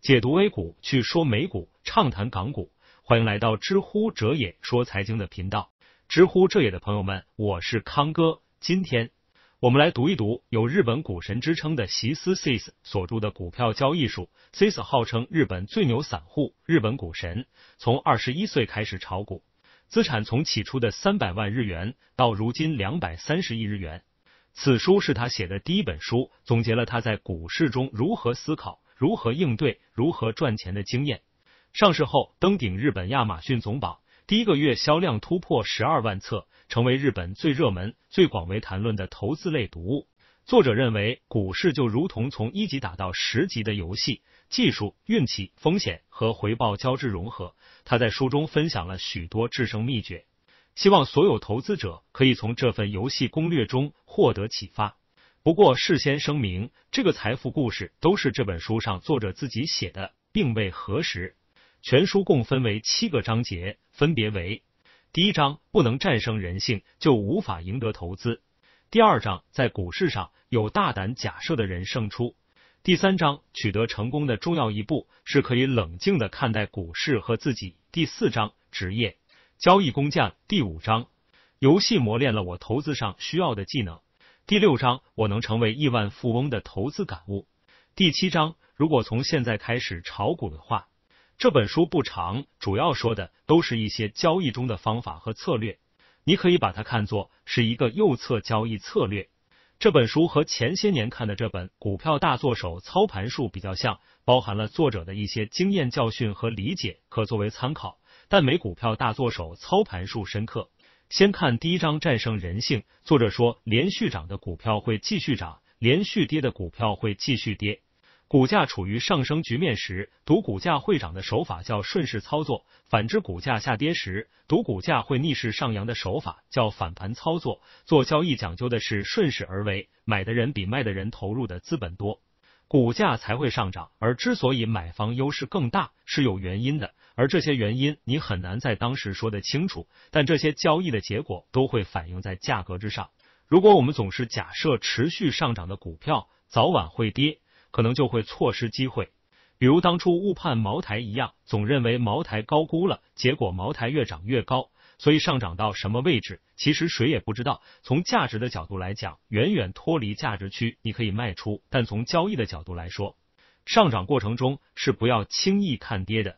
解读 A 股，去说美股，畅谈港股。欢迎来到知乎者也说财经的频道。知乎者也的朋友们，我是康哥。今天我们来读一读有日本股神之称的席斯 Sis 所著的《股票交易术》。Sis 号称日本最牛散户，日本股神，从二十一岁开始炒股，资产从起初的三百万日元到如今两百三十亿日元。此书是他写的第一本书，总结了他在股市中如何思考。如何应对、如何赚钱的经验，上市后登顶日本亚马逊总榜，第一个月销量突破十二万册，成为日本最热门、最广为谈论的投资类读物。作者认为，股市就如同从一级打到十级的游戏，技术、运气、风险和回报交织融合。他在书中分享了许多制胜秘诀，希望所有投资者可以从这份游戏攻略中获得启发。不过，事先声明，这个财富故事都是这本书上作者自己写的，并未核实。全书共分为七个章节，分别为：第一章，不能战胜人性就无法赢得投资；第二章，在股市上有大胆假设的人胜出；第三章，取得成功的重要一步是可以冷静的看待股市和自己；第四章，职业交易工匠；第五章，游戏磨练了我投资上需要的技能。第六章，我能成为亿万富翁的投资感悟。第七章，如果从现在开始炒股的话，这本书不长，主要说的都是一些交易中的方法和策略。你可以把它看作是一个右侧交易策略。这本书和前些年看的这本《股票大作手操盘术》比较像，包含了作者的一些经验教训和理解，可作为参考，但没《股票大作手操盘术》深刻。先看第一章《战胜人性。作者说，连续涨的股票会继续涨，连续跌的股票会继续跌。股价处于上升局面时，赌股价会涨的手法叫顺势操作；反之，股价下跌时，赌股价会逆势上扬的手法叫反盘操作。做交易讲究的是顺势而为，买的人比卖的人投入的资本多，股价才会上涨。而之所以买方优势更大，是有原因的。而这些原因你很难在当时说得清楚，但这些交易的结果都会反映在价格之上。如果我们总是假设持续上涨的股票早晚会跌，可能就会错失机会，比如当初误判茅台一样，总认为茅台高估了，结果茅台越涨越高，所以上涨到什么位置，其实谁也不知道。从价值的角度来讲，远远脱离价值区，你可以卖出；但从交易的角度来说，上涨过程中是不要轻易看跌的。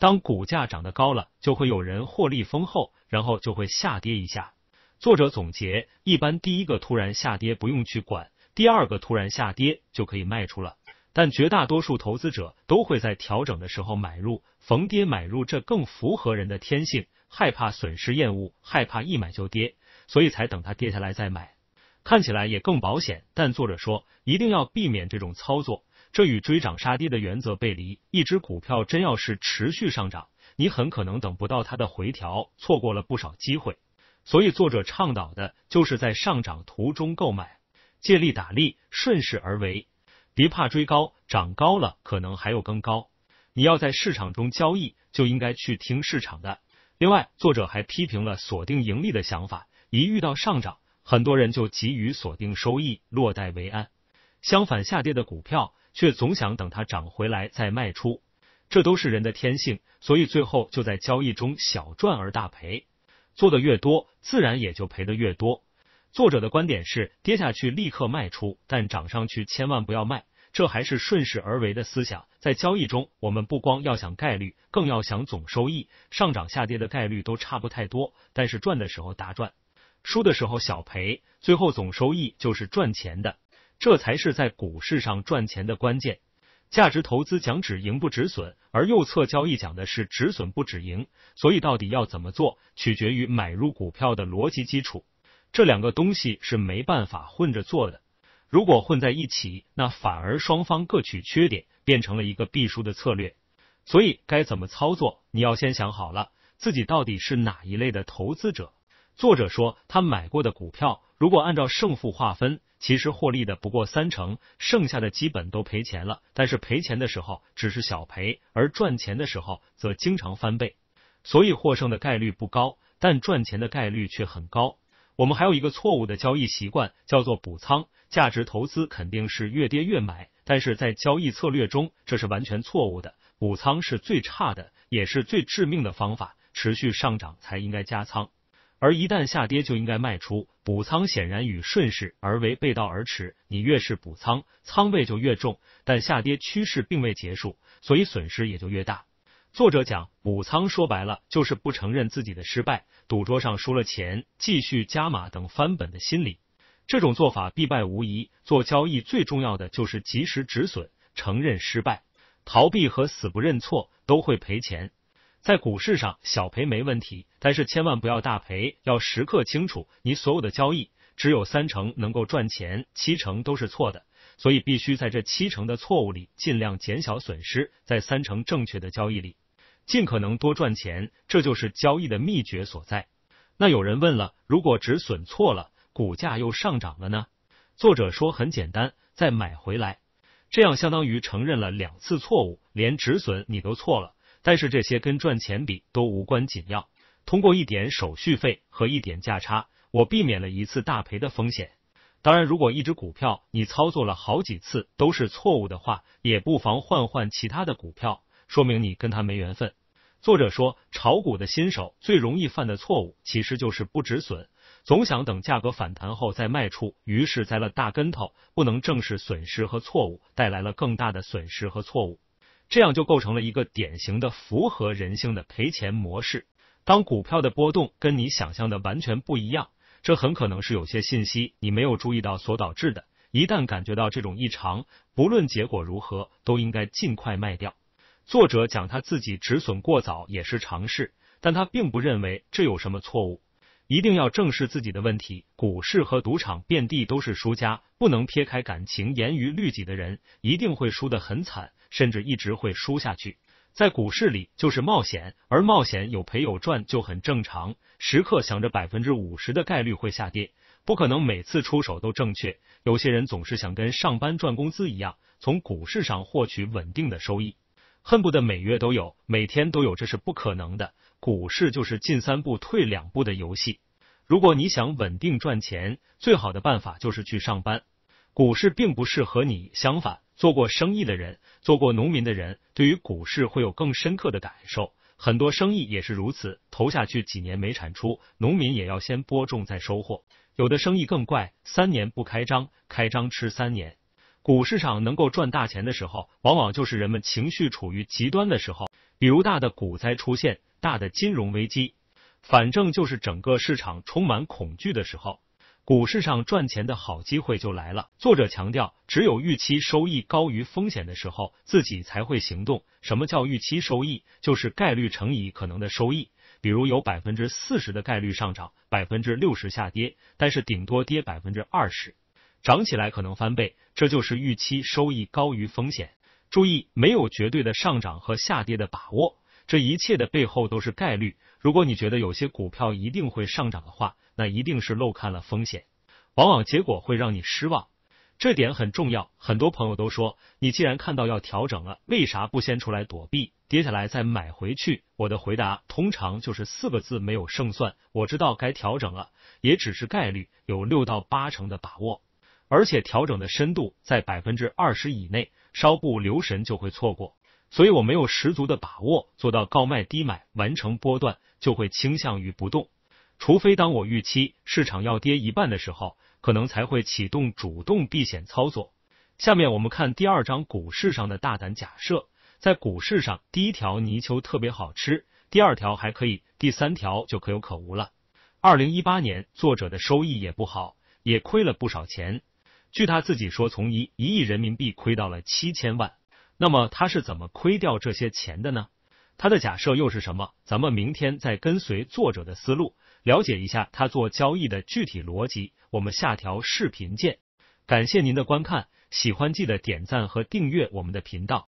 当股价涨得高了，就会有人获利丰厚，然后就会下跌一下。作者总结，一般第一个突然下跌不用去管，第二个突然下跌就可以卖出了。但绝大多数投资者都会在调整的时候买入，逢跌买入，这更符合人的天性，害怕损失厌恶，害怕一买就跌，所以才等它跌下来再买，看起来也更保险。但作者说，一定要避免这种操作。这与追涨杀跌的原则背离。一只股票真要是持续上涨，你很可能等不到它的回调，错过了不少机会。所以作者倡导的就是在上涨途中购买，借力打力，顺势而为，别怕追高，涨高了可能还有更高。你要在市场中交易，就应该去听市场的。另外，作者还批评了锁定盈利的想法，一遇到上涨，很多人就急于锁定收益，落袋为安。相反，下跌的股票。却总想等它涨回来再卖出，这都是人的天性，所以最后就在交易中小赚而大赔，做的越多，自然也就赔的越多。作者的观点是跌下去立刻卖出，但涨上去千万不要卖，这还是顺势而为的思想。在交易中，我们不光要想概率，更要想总收益。上涨下跌的概率都差不太多，但是赚的时候大赚，输的时候小赔，最后总收益就是赚钱的。这才是在股市上赚钱的关键。价值投资讲止盈不止损，而右侧交易讲的是止损不止盈。所以，到底要怎么做，取决于买入股票的逻辑基础。这两个东西是没办法混着做的。如果混在一起，那反而双方各取缺点，变成了一个必输的策略。所以，该怎么操作，你要先想好了自己到底是哪一类的投资者。作者说，他买过的股票，如果按照胜负划分。其实获利的不过三成，剩下的基本都赔钱了。但是赔钱的时候只是小赔，而赚钱的时候则经常翻倍。所以获胜的概率不高，但赚钱的概率却很高。我们还有一个错误的交易习惯，叫做补仓。价值投资肯定是越跌越买，但是在交易策略中，这是完全错误的。补仓是最差的，也是最致命的方法。持续上涨才应该加仓。而一旦下跌就应该卖出，补仓显然与顺势而为背道而驰。你越是补仓，仓位就越重，但下跌趋势并未结束，所以损失也就越大。作者讲补仓，说白了就是不承认自己的失败，赌桌上输了钱继续加码等翻本的心理，这种做法必败无疑。做交易最重要的就是及时止损，承认失败，逃避和死不认错都会赔钱。在股市上，小赔没问题，但是千万不要大赔。要时刻清楚，你所有的交易只有三成能够赚钱，七成都是错的。所以必须在这七成的错误里尽量减小损失，在三成正确的交易里尽可能多赚钱。这就是交易的秘诀所在。那有人问了，如果止损错了，股价又上涨了呢？作者说很简单，再买回来，这样相当于承认了两次错误，连止损你都错了。但是这些跟赚钱比都无关紧要。通过一点手续费和一点价差，我避免了一次大赔的风险。当然，如果一只股票你操作了好几次都是错误的话，也不妨换换其他的股票，说明你跟他没缘分。作者说，炒股的新手最容易犯的错误其实就是不止损，总想等价格反弹后再卖出，于是栽了大跟头，不能正视损失和错误，带来了更大的损失和错误。这样就构成了一个典型的符合人性的赔钱模式。当股票的波动跟你想象的完全不一样，这很可能是有些信息你没有注意到所导致的。一旦感觉到这种异常，不论结果如何，都应该尽快卖掉。作者讲他自己止损过早也是常事，但他并不认为这有什么错误。一定要正视自己的问题。股市和赌场遍地都是输家，不能撇开感情，严于律己的人一定会输得很惨。甚至一直会输下去，在股市里就是冒险，而冒险有赔有赚就很正常。时刻想着百分之五十的概率会下跌，不可能每次出手都正确。有些人总是想跟上班赚工资一样，从股市上获取稳定的收益，恨不得每月都有，每天都有，这是不可能的。股市就是进三步退两步的游戏。如果你想稳定赚钱，最好的办法就是去上班。股市并不是和你相反，做过生意的人，做过农民的人，对于股市会有更深刻的感受。很多生意也是如此，投下去几年没产出，农民也要先播种再收获。有的生意更怪，三年不开张，开张吃三年。股市上能够赚大钱的时候，往往就是人们情绪处于极端的时候，比如大的股灾出现，大的金融危机，反正就是整个市场充满恐惧的时候。股市上赚钱的好机会就来了。作者强调，只有预期收益高于风险的时候，自己才会行动。什么叫预期收益？就是概率乘以可能的收益。比如有百分之四十的概率上涨，百分之六十下跌，但是顶多跌百分之二十，涨起来可能翻倍。这就是预期收益高于风险。注意，没有绝对的上涨和下跌的把握，这一切的背后都是概率。如果你觉得有些股票一定会上涨的话。那一定是漏看了风险，往往结果会让你失望，这点很重要。很多朋友都说，你既然看到要调整了，为啥不先出来躲避，跌下来再买回去？我的回答通常就是四个字：没有胜算。我知道该调整了，也只是概率有六到八成的把握，而且调整的深度在百分之二十以内，稍不留神就会错过。所以我没有十足的把握做到高卖低买，完成波段，就会倾向于不动。除非当我预期市场要跌一半的时候，可能才会启动主动避险操作。下面我们看第二章股市上的大胆假设。在股市上，第一条泥鳅特别好吃，第二条还可以，第三条就可有可无了。二零一八年，作者的收益也不好，也亏了不少钱。据他自己说，从一一亿人民币亏到了七千万。那么他是怎么亏掉这些钱的呢？他的假设又是什么？咱们明天再跟随作者的思路。了解一下他做交易的具体逻辑，我们下条视频见。感谢您的观看，喜欢记得点赞和订阅我们的频道。